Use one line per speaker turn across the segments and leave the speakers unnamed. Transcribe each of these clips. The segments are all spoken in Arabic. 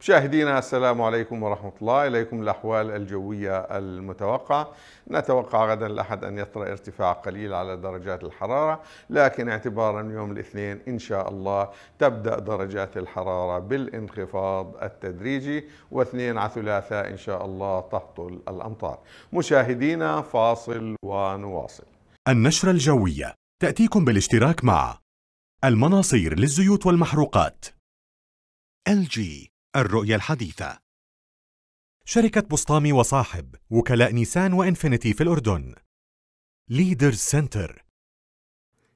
مشاهدينا السلام عليكم ورحمة الله إليكم الأحوال الجوية المتوقعة نتوقع غدا الأحد أن يطرأ ارتفاع قليل على درجات الحرارة لكن اعتبارا يوم الاثنين إن شاء الله تبدأ درجات الحرارة بالانخفاض التدريجي واثنين على ثلاثاء إن شاء الله تهطل الأمطار مشاهدينا فاصل ونواصل
النشرة الجوية تأتيكم بالاشتراك مع المناصير للزيوت والمحروقات LG الرؤية الحديثة شركة بسطامي وصاحب وكلاء نيسان وإنفينيتي في الأردن ليدر سنتر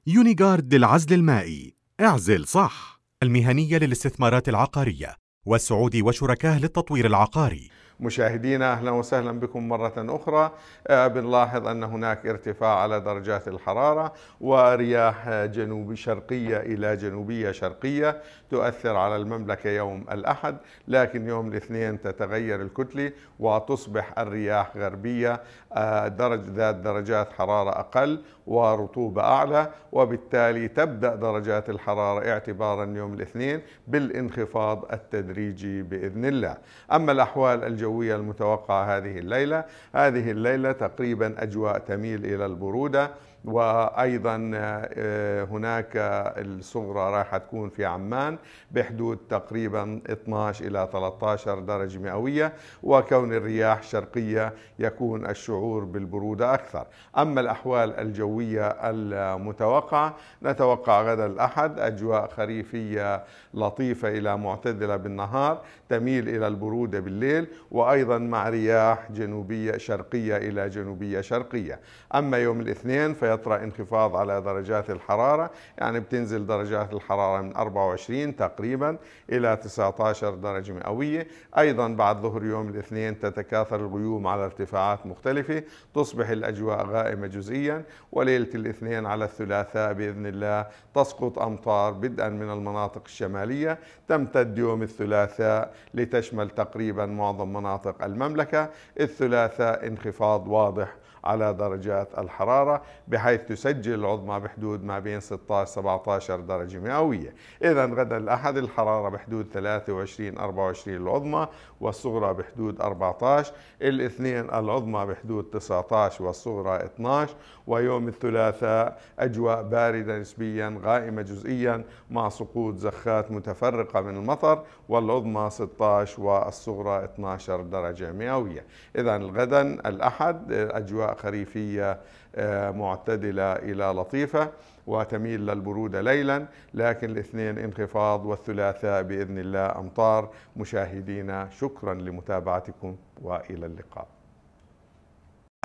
يونيغارد للعزل المائي اعزل صح المهنية للاستثمارات العقارية والسعودي وشركاه للتطوير العقاري
مشاهدينا أهلا وسهلا بكم مرة أخرى آه، بنلاحظ أن هناك ارتفاع على درجات الحرارة ورياح جنوب شرقية إلى جنوبية شرقية تؤثر على المملكة يوم الأحد لكن يوم الاثنين تتغير الكتلة وتصبح الرياح غربية آه، درج ذات درجات حرارة أقل ورطوبة أعلى وبالتالي تبدأ درجات الحرارة اعتبارا يوم الاثنين بالانخفاض التدريجي بإذن الله أما الأحوال الجو الجوية المتوقعة هذه الليلة هذه الليلة تقريبا أجواء تميل إلى البرودة وايضا آه، هناك الصغرى راح تكون في عمان بحدود تقريبا 12 الى 13 درجه مئويه وكون الرياح شرقيه يكون الشعور بالبروده اكثر اما الاحوال الجويه المتوقعه نتوقع غدا الاحد اجواء خريفيه لطيفه الى معتدله بالنهار تميل الى البروده بالليل وايضا مع رياح جنوبيه شرقيه الى جنوبيه شرقيه اما يوم الاثنين في يطرا انخفاض على درجات الحرارة يعني بتنزل درجات الحرارة من 24 تقريبا إلى 19 درجة مئوية أيضا بعد ظهر يوم الاثنين تتكاثر الغيوم على ارتفاعات مختلفة تصبح الأجواء غائمة جزئيا وليلة الاثنين على الثلاثاء بإذن الله تسقط أمطار بدءا من المناطق الشمالية تمتد يوم الثلاثاء لتشمل تقريبا معظم مناطق المملكة الثلاثاء انخفاض واضح على درجات الحرارة بحيث تسجل العظمى بحدود ما بين 16 17 درجة مئوية إذا غدا الأحد الحرارة بحدود 23 24 العظمى والصغرى بحدود 14 الاثنين العظمى بحدود 19 والصغرى 12 ويوم الثلاثاء أجواء باردة نسبيا غائمة جزئيا مع سقوط زخات متفرقة من المطر والعظمى 16 والصغرى 12 درجة مئوية إذا غدا الأحد أجواء خريفية آه، معتدلة إلى لطيفة وتميل للبرودة ليلا لكن الاثنين انخفاض والثلاثاء بإذن الله أمطار مشاهدينا شكرا لمتابعتكم وإلى اللقاء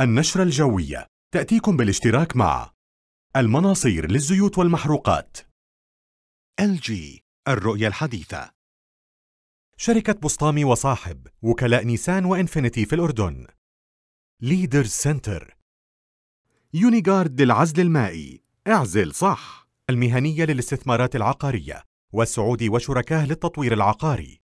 النشرة الجوية تأتيكم بالاشتراك مع المناصير للزيوت والمحروقات LG الرؤية الحديثة شركة بسطامي وصاحب وكلاء نيسان وإنفينيتي في الأردن ليدر سنتر يونيغارد للعزل المائي اعزل صح المهنية للاستثمارات العقارية والسعودي وشركاه للتطوير العقاري